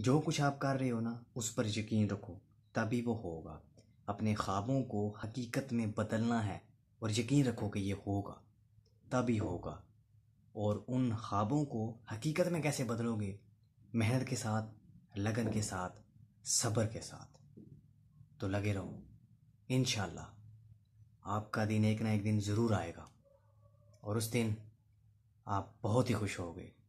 जो कुछ आप कर रहे हो ना उस पर यकीन रखो तभी वो होगा अपने ख्वाबों को हकीकत में बदलना है और यकीन रखो कि ये होगा तभी होगा और उन ख्वाबों को हकीकत में कैसे बदलोगे मेहनत के साथ लगन के साथ सब्र के साथ तो लगे रहो इन आपका दिन एक ना एक दिन ज़रूर आएगा और उस दिन आप बहुत ही खुश होगे